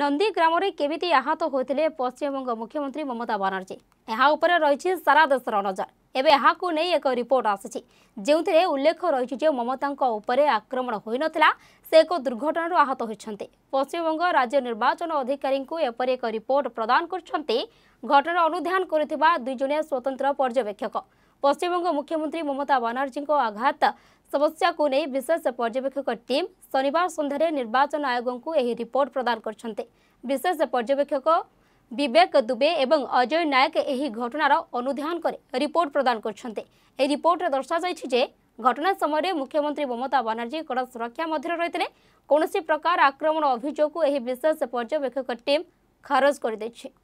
ନନ୍ଦୀଗ୍ରାମରେ କେମିତି ଆହତ ହୋଇଥିଲେ ପଶ୍ଚିମବଙ୍ଗ ମୁଖ୍ୟମନ୍ତ୍ରୀ ମମତା ବାନାର୍ଜୀ ଏହା ଉପରେ ରହିଛି ସାରା ଦେଶର ନଜର ଏବେ ଏହାକୁ ନେଇ ଏକ ରିପୋର୍ଟ ଆସିଛି ଯେଉଁଥିରେ ଉଲ୍ଲେଖ ରହିଛି ଯେ ମମତାଙ୍କ ଉପରେ ଆକ୍ରମଣ ହୋଇନଥିଲା ସେ ଏକ ଦୁର୍ଘଟଣାରୁ ଆହତ ହୋଇଛନ୍ତି ପଶ୍ଚିମବଙ୍ଗ ରାଜ୍ୟ ନିର୍ବାଚନ ଅଧିକାରୀଙ୍କୁ ଏପରି ଏକ ରିପୋର୍ଟ ପ୍ରଦାନ କରିଛନ୍ତି ଘଟଣା ଅନୁଧ୍ୟାନ କରୁଥିବା ଦୁଇଜଣିଆ ସ୍ୱତନ୍ତ୍ର ପର୍ଯ୍ୟବେକ୍ଷକ পশ্চিমবঙ্গ মুখ্যমন্ত্রী মমতা বনার্জীঙ্ক আঘাত সমস্যাকু নেই বিশেষ পর্যবেক্ষক টিম শনিবার সন্ধ্যায় নির্বাচন আয়োগঙ্কু এই রিপোর্ট প্রদান করছেন বিশেষ পর্যবেক্ষক বিবেক দুবে এবং অজয় নায়ক এই ঘটনার অনুধান করে রিপোর্ট প্রদান করছেন এই রিপোর্টে দর্শাযাই যে ঘটনা সময় মুখ্যমন্ত্রী মমতা বানার্জী কড়া সুরক্ষা মধ্যে রয়েছে কৌশি প্রকার আক্রমণ অভিযোগ এই বিশেষ পর্যবেক্ষক টিম খারজ করে দিয়েছে